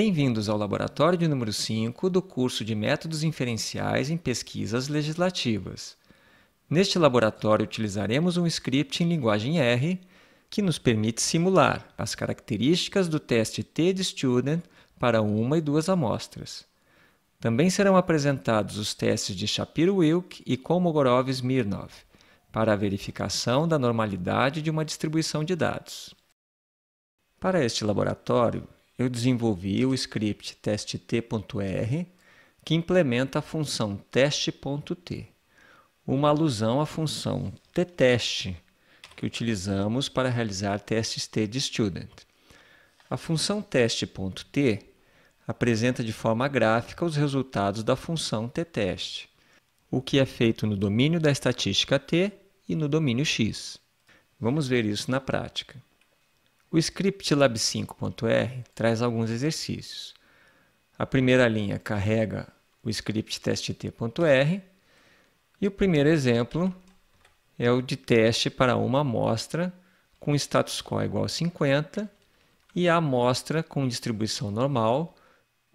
Bem-vindos ao laboratório de número 5 do curso de Métodos Inferenciais em Pesquisas Legislativas. Neste laboratório utilizaremos um script em linguagem R que nos permite simular as características do teste T de Student para uma e duas amostras. Também serão apresentados os testes de Shapiro-Wilk e Kolmogorov-Smirnov para a verificação da normalidade de uma distribuição de dados. Para este laboratório, eu desenvolvi o script testT.r que implementa a função teste.t, uma alusão à função ttest que utilizamos para realizar testes T de student. A função teste.t apresenta de forma gráfica os resultados da função ttest, o que é feito no domínio da estatística t e no domínio x. Vamos ver isso na prática. O script lab 5.r traz alguns exercícios. A primeira linha carrega o script testT.r e o primeiro exemplo é o de teste para uma amostra com status quo igual a 50 e a amostra com distribuição normal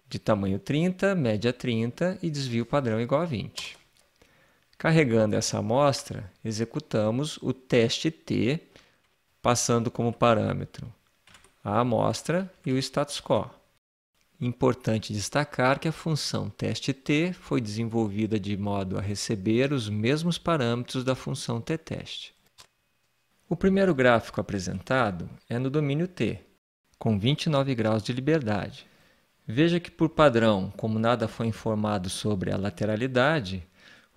de tamanho 30, média 30 e desvio padrão igual a 20. Carregando essa amostra, executamos o teste T passando como parâmetro a amostra e o status quo. Importante destacar que a função t foi desenvolvida de modo a receber os mesmos parâmetros da função test. O primeiro gráfico apresentado é no domínio T, com 29 graus de liberdade. Veja que, por padrão, como nada foi informado sobre a lateralidade,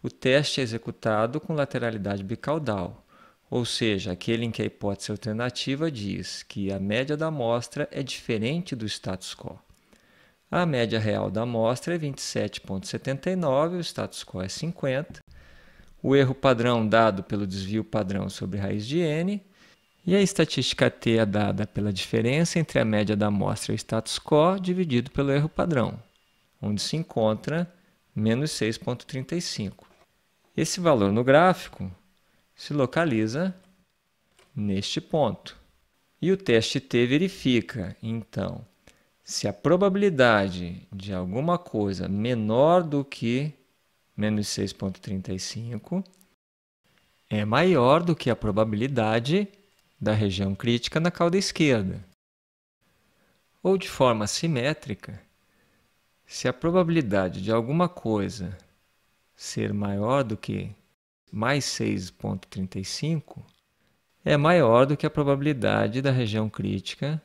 o teste é executado com lateralidade bicaudal, ou seja, aquele em que a hipótese alternativa diz que a média da amostra é diferente do status quo. A média real da amostra é 27,79, o status quo é 50. O erro padrão dado pelo desvio padrão sobre raiz de n. E a estatística t é dada pela diferença entre a média da amostra e o status quo dividido pelo erro padrão, onde se encontra menos 6,35. Esse valor no gráfico se localiza neste ponto. E o teste T verifica, então, se a probabilidade de alguma coisa menor do que menos 6,35 é maior do que a probabilidade da região crítica na cauda esquerda. Ou de forma simétrica, se a probabilidade de alguma coisa ser maior do que mais 6,35 é maior do que a probabilidade da região crítica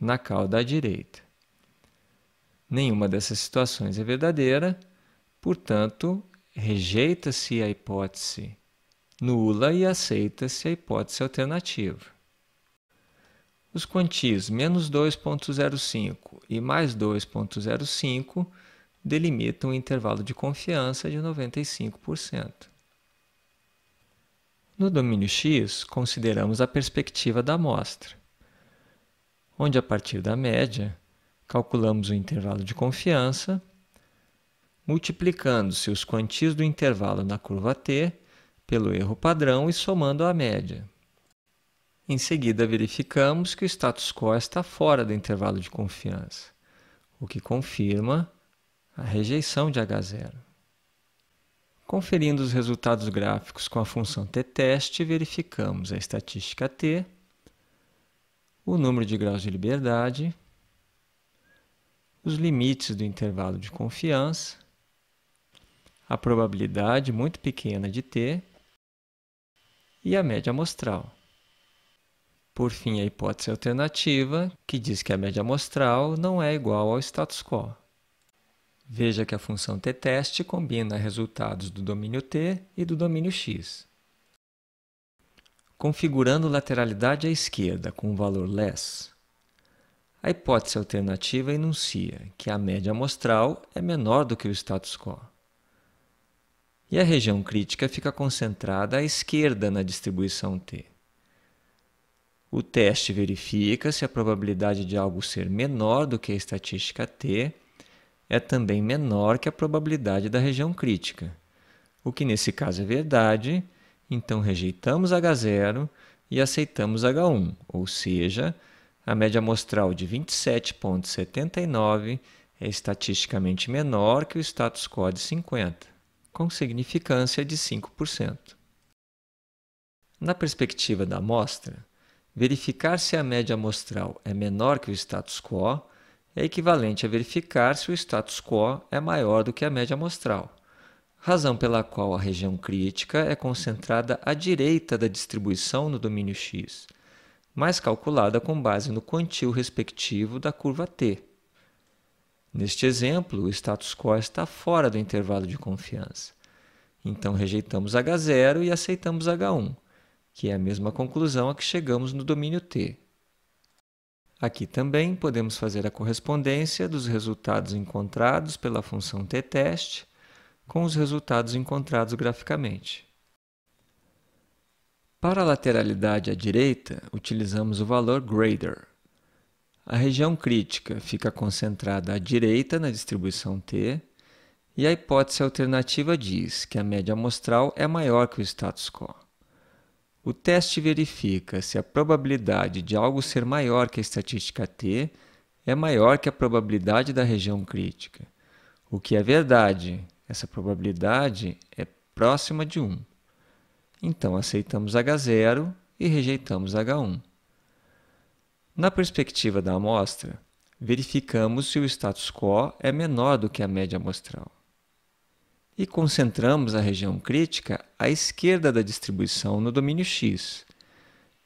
na cauda à direita. Nenhuma dessas situações é verdadeira, portanto, rejeita-se a hipótese nula e aceita-se a hipótese alternativa. Os quantis menos 2,05 e mais 2,05 delimitam um intervalo de confiança de 95%. No domínio x, consideramos a perspectiva da amostra, onde a partir da média, calculamos o intervalo de confiança, multiplicando-se os quantis do intervalo na curva t pelo erro padrão e somando a média. Em seguida, verificamos que o status quo está fora do intervalo de confiança, o que confirma a rejeição de H0. Conferindo os resultados gráficos com a função ttest, verificamos a estatística t, o número de graus de liberdade, os limites do intervalo de confiança, a probabilidade muito pequena de t e a média amostral. Por fim, a hipótese alternativa, que diz que a média amostral não é igual ao status quo. Veja que a função t-teste combina resultados do domínio t e do domínio x. Configurando lateralidade à esquerda com o valor less, a hipótese alternativa enuncia que a média amostral é menor do que o status quo. E a região crítica fica concentrada à esquerda na distribuição t. O teste verifica se a probabilidade de algo ser menor do que a estatística t é também menor que a probabilidade da região crítica. O que nesse caso é verdade, então rejeitamos H0 e aceitamos H1, ou seja, a média amostral de 27,79 é estatisticamente menor que o status quo de 50, com significância de 5%. Na perspectiva da amostra, verificar se a média amostral é menor que o status quo é equivalente a verificar se o status quo é maior do que a média amostral, razão pela qual a região crítica é concentrada à direita da distribuição no domínio x, mas calculada com base no quantio respectivo da curva t. Neste exemplo, o status quo está fora do intervalo de confiança. Então rejeitamos H0 e aceitamos H1, que é a mesma conclusão a que chegamos no domínio T. Aqui também podemos fazer a correspondência dos resultados encontrados pela função t-teste com os resultados encontrados graficamente. Para a lateralidade à direita, utilizamos o valor grader. A região crítica fica concentrada à direita na distribuição t, e a hipótese alternativa diz que a média amostral é maior que o status quo. O teste verifica se a probabilidade de algo ser maior que a estatística t é maior que a probabilidade da região crítica, o que é verdade. Essa probabilidade é próxima de 1. Então aceitamos H0 e rejeitamos H1. Na perspectiva da amostra, verificamos se o status quo é menor do que a média amostral e concentramos a região crítica à esquerda da distribuição no domínio X.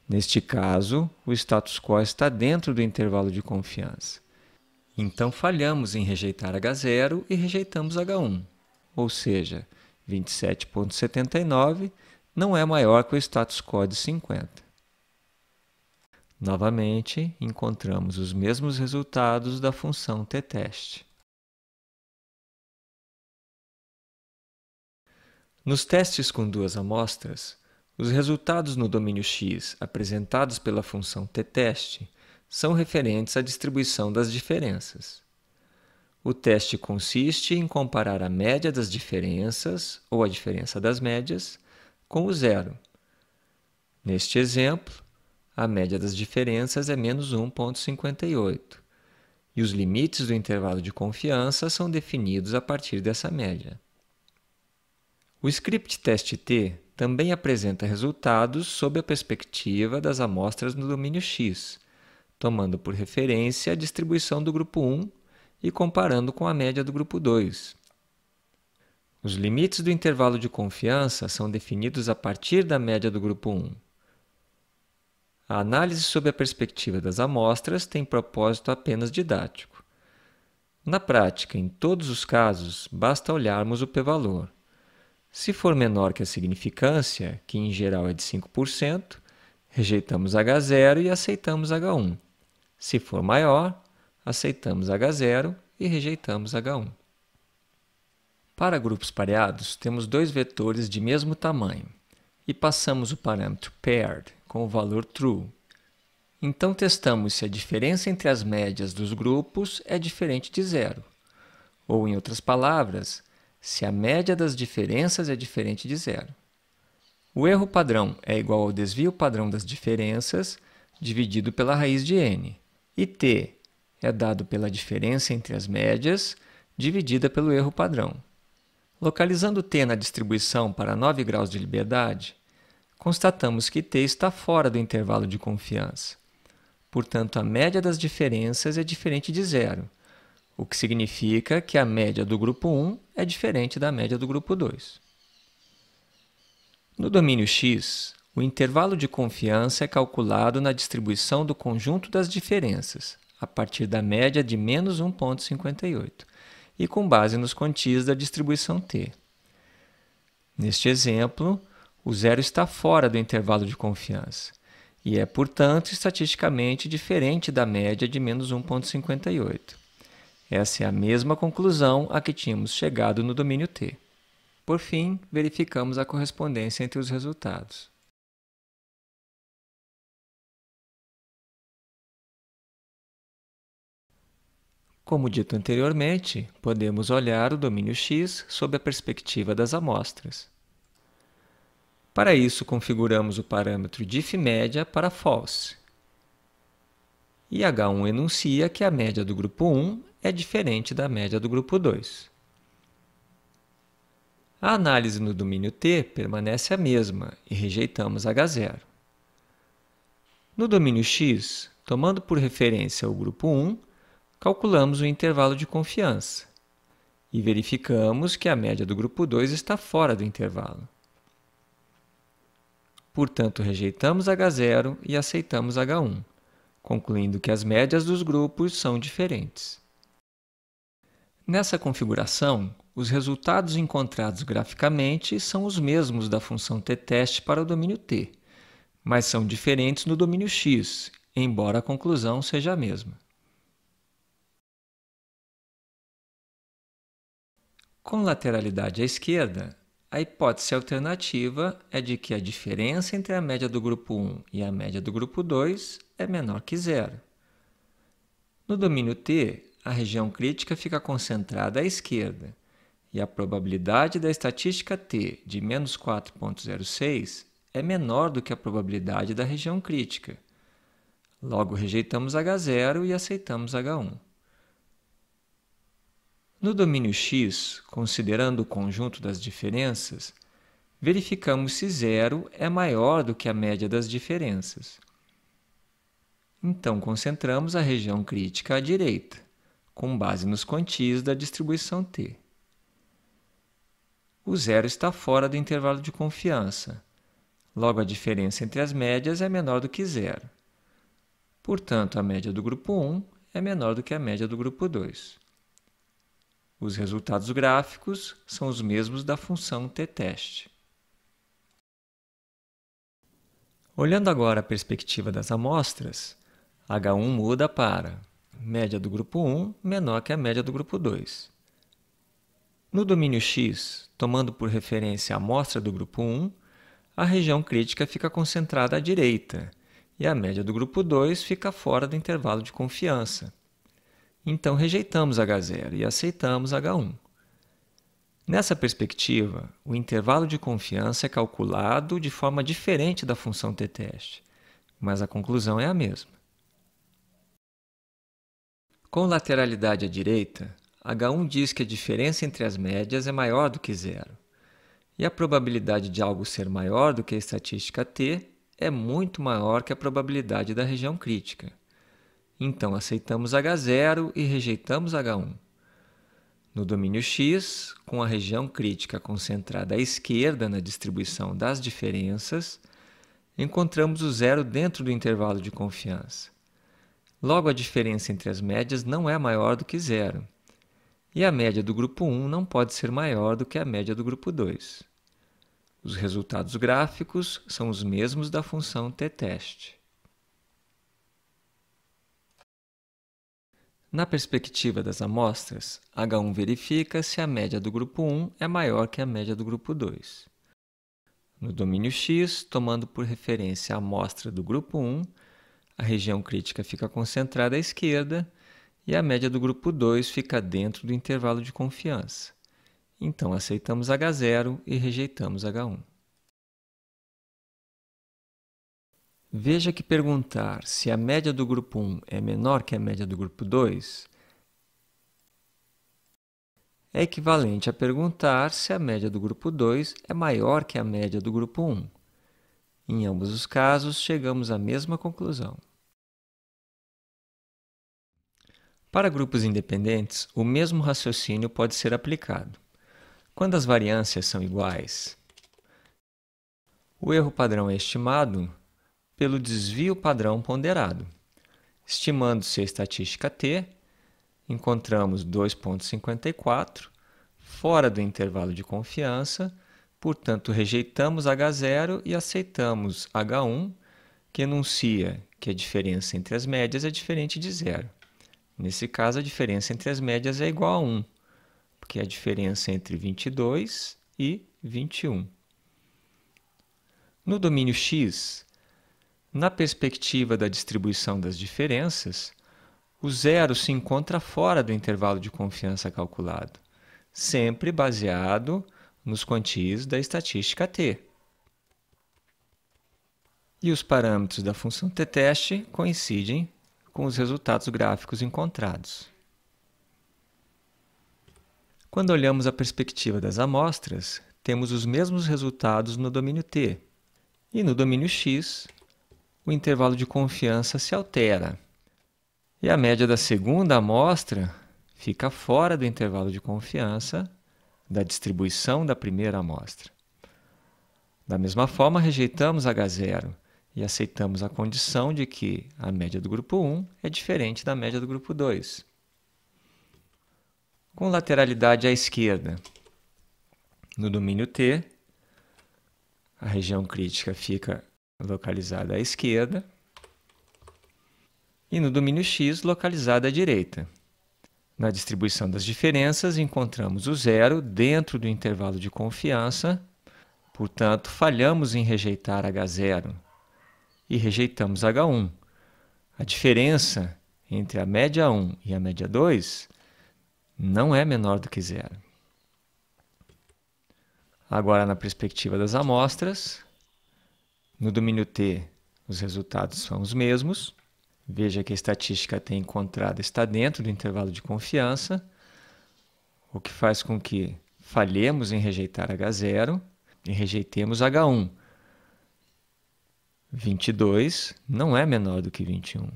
Neste caso, o status quo está dentro do intervalo de confiança. Então falhamos em rejeitar H0 e rejeitamos H1, ou seja, 27,79 não é maior que o status quo de 50. Novamente, encontramos os mesmos resultados da função t-teste. Nos testes com duas amostras, os resultados no domínio x apresentados pela função t-teste são referentes à distribuição das diferenças. O teste consiste em comparar a média das diferenças, ou a diferença das médias, com o zero. Neste exemplo, a média das diferenças é menos 1,58, e os limites do intervalo de confiança são definidos a partir dessa média. O script test-t também apresenta resultados sob a perspectiva das amostras no domínio X, tomando por referência a distribuição do grupo 1 e comparando com a média do grupo 2. Os limites do intervalo de confiança são definidos a partir da média do grupo 1. A análise sob a perspectiva das amostras tem propósito apenas didático. Na prática, em todos os casos, basta olharmos o p-valor. Se for menor que a significância, que em geral é de 5%, rejeitamos H0 e aceitamos H1. Se for maior, aceitamos H0 e rejeitamos H1. Para grupos pareados, temos dois vetores de mesmo tamanho e passamos o parâmetro paired com o valor true. Então testamos se a diferença entre as médias dos grupos é diferente de zero. Ou, em outras palavras, se a média das diferenças é diferente de zero. O erro padrão é igual ao desvio padrão das diferenças dividido pela raiz de n, e t é dado pela diferença entre as médias dividida pelo erro padrão. Localizando t na distribuição para 9 graus de liberdade, constatamos que t está fora do intervalo de confiança. Portanto, a média das diferenças é diferente de zero, o que significa que a média do grupo 1 é diferente da média do grupo 2. No domínio X, o intervalo de confiança é calculado na distribuição do conjunto das diferenças, a partir da média de menos 1,58, e com base nos quantis da distribuição T. Neste exemplo, o zero está fora do intervalo de confiança e é, portanto, estatisticamente diferente da média de menos 1,58. Essa é a mesma conclusão a que tínhamos chegado no domínio T. Por fim, verificamos a correspondência entre os resultados. Como dito anteriormente, podemos olhar o domínio X sob a perspectiva das amostras. Para isso, configuramos o parâmetro diff média para false. E H1 enuncia que a média do grupo 1 é diferente da média do grupo 2. A análise no domínio T permanece a mesma e rejeitamos H0. No domínio X, tomando por referência o grupo 1, calculamos o intervalo de confiança e verificamos que a média do grupo 2 está fora do intervalo. Portanto, rejeitamos H0 e aceitamos H1 concluindo que as médias dos grupos são diferentes. Nessa configuração, os resultados encontrados graficamente são os mesmos da função t-teste para o domínio t, mas são diferentes no domínio x, embora a conclusão seja a mesma. Com lateralidade à esquerda, a hipótese alternativa é de que a diferença entre a média do grupo 1 e a média do grupo 2 é menor que zero. No domínio T, a região crítica fica concentrada à esquerda, e a probabilidade da estatística T de menos 4,06 é menor do que a probabilidade da região crítica. Logo, rejeitamos H0 e aceitamos H1. No domínio X, considerando o conjunto das diferenças, verificamos se zero é maior do que a média das diferenças. Então, concentramos a região crítica à direita, com base nos quantis da distribuição T. O zero está fora do intervalo de confiança, logo a diferença entre as médias é menor do que zero. Portanto, a média do grupo 1 é menor do que a média do grupo 2. Os resultados gráficos são os mesmos da função t-teste. Olhando agora a perspectiva das amostras, H1 muda para média do grupo 1 menor que a média do grupo 2. No domínio X, tomando por referência a amostra do grupo 1, a região crítica fica concentrada à direita e a média do grupo 2 fica fora do intervalo de confiança, então rejeitamos H0 e aceitamos H1. Nessa perspectiva, o intervalo de confiança é calculado de forma diferente da função t-teste, mas a conclusão é a mesma. Com lateralidade à direita, H1 diz que a diferença entre as médias é maior do que zero, e a probabilidade de algo ser maior do que a estatística t é muito maior que a probabilidade da região crítica. Então aceitamos H0 e rejeitamos H1. No domínio X, com a região crítica concentrada à esquerda na distribuição das diferenças, encontramos o zero dentro do intervalo de confiança. Logo, a diferença entre as médias não é maior do que zero. E a média do grupo 1 não pode ser maior do que a média do grupo 2. Os resultados gráficos são os mesmos da função t-teste. Na perspectiva das amostras, H1 verifica se a média do grupo 1 é maior que a média do grupo 2. No domínio X, tomando por referência a amostra do grupo 1, a região crítica fica concentrada à esquerda e a média do grupo 2 fica dentro do intervalo de confiança. Então aceitamos H0 e rejeitamos H1. Veja que perguntar se a média do grupo 1 é menor que a média do grupo 2 é equivalente a perguntar se a média do grupo 2 é maior que a média do grupo 1. Em ambos os casos, chegamos à mesma conclusão. Para grupos independentes, o mesmo raciocínio pode ser aplicado. Quando as variâncias são iguais, o erro padrão é estimado pelo desvio padrão ponderado. Estimando-se a estatística T, encontramos 2,54 fora do intervalo de confiança, portanto, rejeitamos H0 e aceitamos H1, que enuncia que a diferença entre as médias é diferente de zero. Nesse caso, a diferença entre as médias é igual a 1, porque é a diferença é entre 22 e 21. No domínio x, na perspectiva da distribuição das diferenças, o zero se encontra fora do intervalo de confiança calculado, sempre baseado nos quantis da estatística t. E os parâmetros da função t-teste coincidem com os resultados gráficos encontrados. Quando olhamos a perspectiva das amostras, temos os mesmos resultados no domínio t. E no domínio x, o intervalo de confiança se altera. E a média da segunda amostra fica fora do intervalo de confiança da distribuição da primeira amostra. Da mesma forma, rejeitamos H0 e aceitamos a condição de que a média do grupo 1 é diferente da média do grupo 2. Com lateralidade à esquerda, no domínio T, a região crítica fica localizada à esquerda, e no domínio x, localizada à direita. Na distribuição das diferenças, encontramos o zero dentro do intervalo de confiança, portanto, falhamos em rejeitar H0 e rejeitamos H1. A diferença entre a média 1 e a média 2 não é menor do que zero. Agora, na perspectiva das amostras, no domínio T, os resultados são os mesmos. Veja que a estatística T encontrada está dentro do intervalo de confiança, o que faz com que falhemos em rejeitar H0 e rejeitemos H1. 22 não é menor do que 21.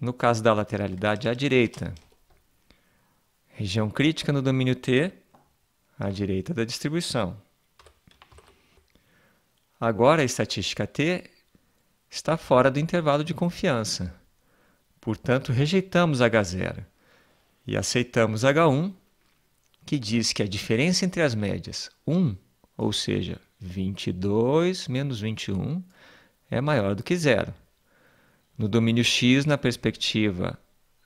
No caso da lateralidade à direita, região crítica no domínio T, à direita da distribuição. Agora, a estatística T está fora do intervalo de confiança. Portanto, rejeitamos H0 e aceitamos H1, que diz que a diferença entre as médias 1, ou seja, 22 menos 21, é maior do que zero. No domínio x, na perspectiva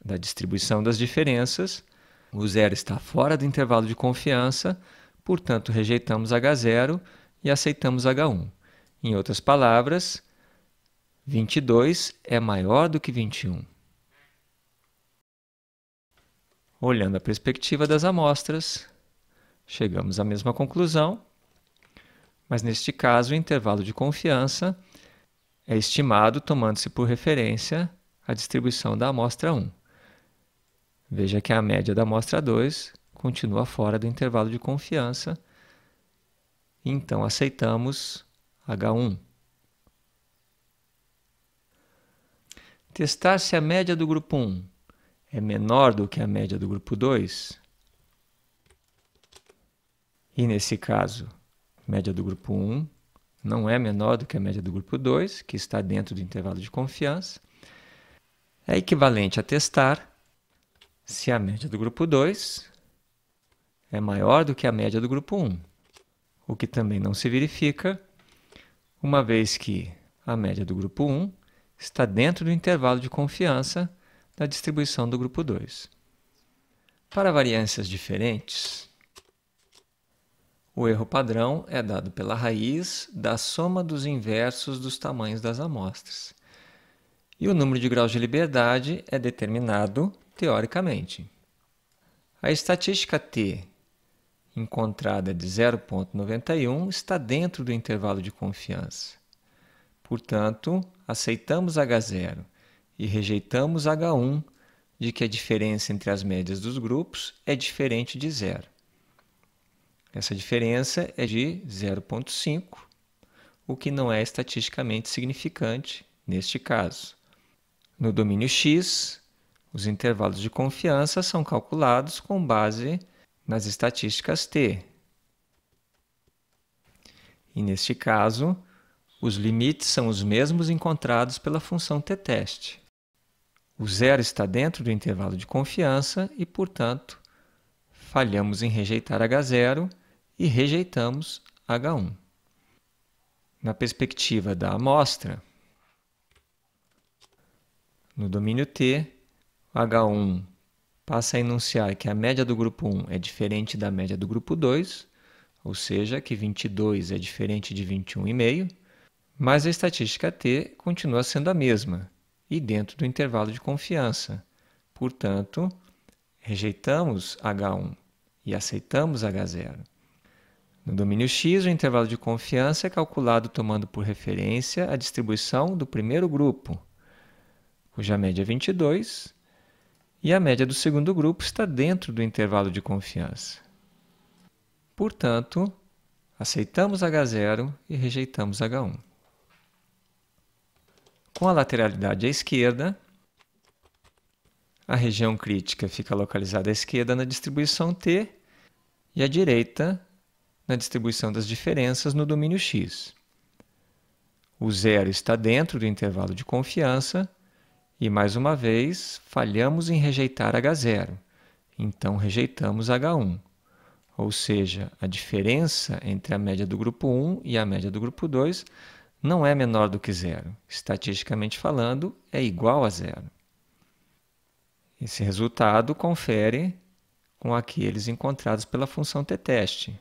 da distribuição das diferenças, o zero está fora do intervalo de confiança, portanto, rejeitamos H0 e aceitamos H1. Em outras palavras, 22 é maior do que 21. Olhando a perspectiva das amostras, chegamos à mesma conclusão, mas neste caso o intervalo de confiança é estimado tomando-se por referência a distribuição da amostra 1. Veja que a média da amostra 2 continua fora do intervalo de confiança, então aceitamos H1. Testar se a média do grupo 1 é menor do que a média do grupo 2. E nesse caso, a média do grupo 1 não é menor do que a média do grupo 2, que está dentro do intervalo de confiança. É equivalente a testar se a média do grupo 2 é maior do que a média do grupo 1, o que também não se verifica uma vez que a média do grupo 1 está dentro do intervalo de confiança da distribuição do grupo 2. Para variâncias diferentes, o erro padrão é dado pela raiz da soma dos inversos dos tamanhos das amostras. E o número de graus de liberdade é determinado teoricamente. A estatística T encontrada de 0,91 está dentro do intervalo de confiança. Portanto, aceitamos H0 e rejeitamos H1, de que a diferença entre as médias dos grupos é diferente de zero. Essa diferença é de 0,5, o que não é estatisticamente significante neste caso. No domínio X, os intervalos de confiança são calculados com base nas estatísticas t. E neste caso, os limites são os mesmos encontrados pela função t-teste. O zero está dentro do intervalo de confiança e, portanto, falhamos em rejeitar H0 e rejeitamos H1. Na perspectiva da amostra, no domínio T, H1 passa a enunciar que a média do grupo 1 é diferente da média do grupo 2, ou seja, que 22 é diferente de 21,5, mas a estatística T continua sendo a mesma e dentro do intervalo de confiança. Portanto, rejeitamos H1 e aceitamos H0. No domínio X, o intervalo de confiança é calculado tomando por referência a distribuição do primeiro grupo, cuja média é 22 e a média do segundo grupo está dentro do intervalo de confiança. Portanto, aceitamos H0 e rejeitamos H1. Com a lateralidade à esquerda, a região crítica fica localizada à esquerda na distribuição T e à direita na distribuição das diferenças no domínio X. O zero está dentro do intervalo de confiança e mais uma vez, falhamos em rejeitar H0, então rejeitamos H1. Ou seja, a diferença entre a média do grupo 1 e a média do grupo 2 não é menor do que zero. Estatisticamente falando, é igual a zero. Esse resultado confere com aqueles encontrados pela função t-teste.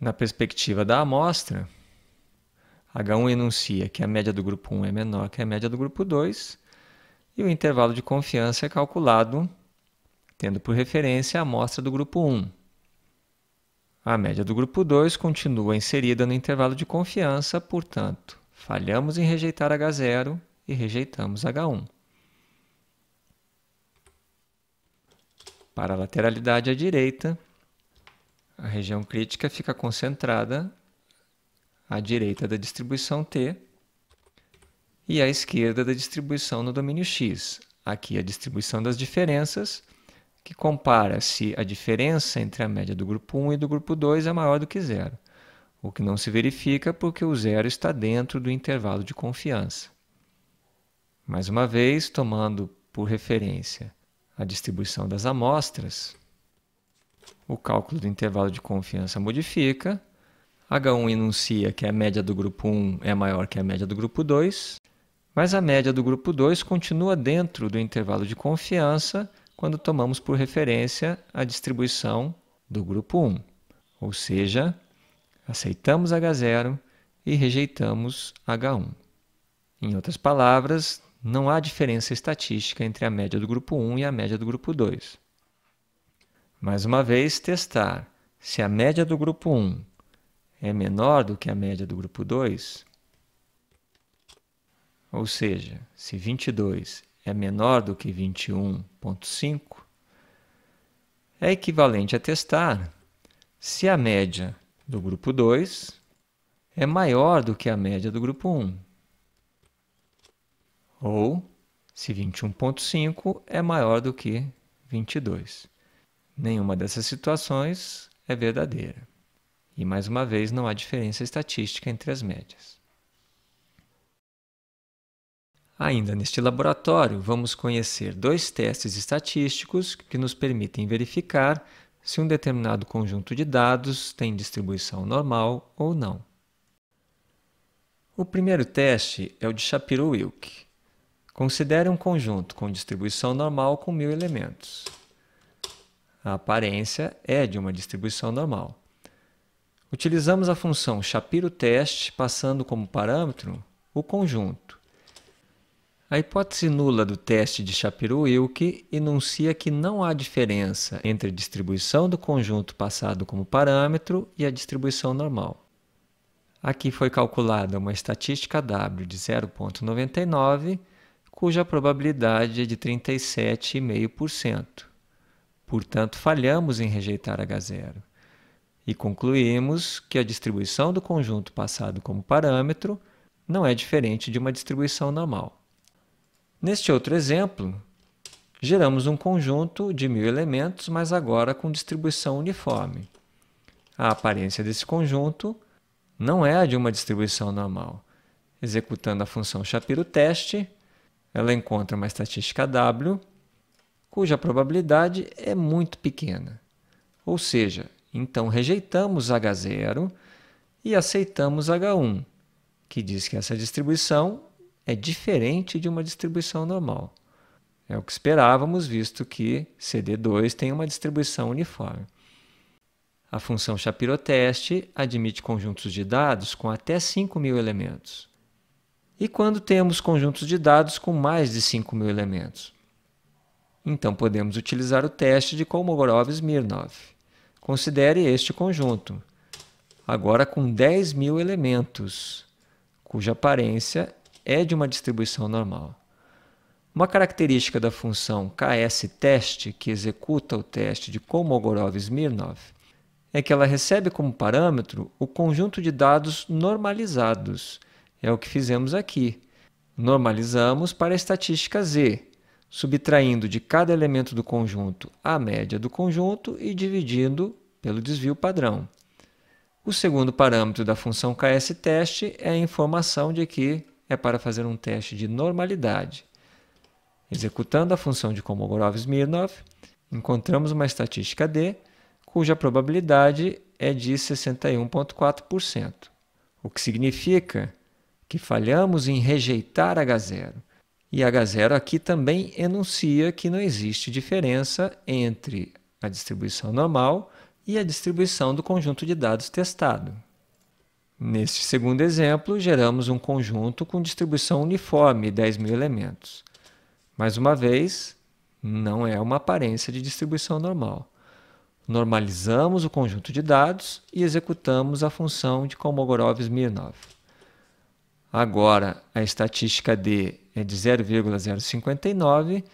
Na perspectiva da amostra, H1 enuncia que a média do grupo 1 é menor que a média do grupo 2 e o intervalo de confiança é calculado tendo por referência a amostra do grupo 1. A média do grupo 2 continua inserida no intervalo de confiança, portanto, falhamos em rejeitar H0 e rejeitamos H1. Para a lateralidade à direita, a região crítica fica concentrada à direita da distribuição t e à esquerda da distribuição no domínio x. Aqui a distribuição das diferenças, que compara se a diferença entre a média do grupo 1 e do grupo 2 é maior do que zero, o que não se verifica porque o zero está dentro do intervalo de confiança. Mais uma vez, tomando por referência a distribuição das amostras, o cálculo do intervalo de confiança modifica H1 enuncia que a média do grupo 1 é maior que a média do grupo 2, mas a média do grupo 2 continua dentro do intervalo de confiança quando tomamos por referência a distribuição do grupo 1, ou seja, aceitamos H0 e rejeitamos H1. Em outras palavras, não há diferença estatística entre a média do grupo 1 e a média do grupo 2. Mais uma vez, testar se a média do grupo 1 é menor do que a média do grupo 2, ou seja, se 22 é menor do que 21,5, é equivalente a testar se a média do grupo 2 é maior do que a média do grupo 1. Ou se 21,5 é maior do que 22. Nenhuma dessas situações é verdadeira. E mais uma vez, não há diferença estatística entre as médias. Ainda neste laboratório, vamos conhecer dois testes estatísticos que nos permitem verificar se um determinado conjunto de dados tem distribuição normal ou não. O primeiro teste é o de Shapiro-Wilk. Considere um conjunto com distribuição normal com mil elementos. A aparência é de uma distribuição normal. Utilizamos a função Shapiro-Teste passando como parâmetro o conjunto. A hipótese nula do teste de Shapiro-Wilk enuncia que não há diferença entre a distribuição do conjunto passado como parâmetro e a distribuição normal. Aqui foi calculada uma estatística W de 0,99, cuja probabilidade é de 37,5%. Portanto, falhamos em rejeitar H0 e concluímos que a distribuição do conjunto passado como parâmetro não é diferente de uma distribuição normal. Neste outro exemplo, geramos um conjunto de mil elementos, mas agora com distribuição uniforme. A aparência desse conjunto não é a de uma distribuição normal. Executando a função Shapiro-Teste, ela encontra uma estatística W, cuja probabilidade é muito pequena. Ou seja, então rejeitamos H0 e aceitamos H1, que diz que essa distribuição é diferente de uma distribuição normal. É o que esperávamos, visto que CD2 tem uma distribuição uniforme. A função Shapiro-Teste admite conjuntos de dados com até 5 mil elementos. E quando temos conjuntos de dados com mais de 5 mil elementos? Então podemos utilizar o teste de Kolmogorov-Smirnov. Considere este conjunto, agora com 10 mil elementos, cuja aparência é de uma distribuição normal. Uma característica da função ks_teste, que executa o teste de Kolmogorov-Smirnov, é que ela recebe como parâmetro o conjunto de dados normalizados. É o que fizemos aqui. Normalizamos para a estatística z, subtraindo de cada elemento do conjunto a média do conjunto e dividindo pelo desvio padrão. O segundo parâmetro da função ks-teste é a informação de que é para fazer um teste de normalidade. Executando a função de Kolmogorov-Smirnov, encontramos uma estatística D, cuja probabilidade é de 61,4%, o que significa que falhamos em rejeitar H0. E H0 aqui também enuncia que não existe diferença entre a distribuição normal e a distribuição do conjunto de dados testado. Neste segundo exemplo, geramos um conjunto com distribuição uniforme, 10 mil elementos. Mais uma vez, não é uma aparência de distribuição normal. Normalizamos o conjunto de dados e executamos a função de Kolmogorov-Smirnov. Agora, a estatística D é de 0,059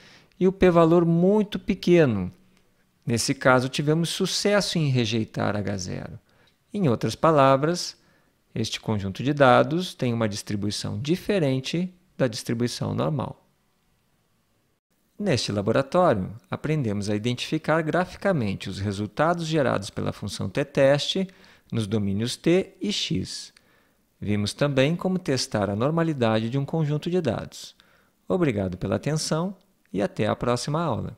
e o p-valor muito pequeno. Nesse caso, tivemos sucesso em rejeitar H0. Em outras palavras, este conjunto de dados tem uma distribuição diferente da distribuição normal. Neste laboratório, aprendemos a identificar graficamente os resultados gerados pela função t-teste nos domínios t e x Vimos também como testar a normalidade de um conjunto de dados. Obrigado pela atenção e até a próxima aula.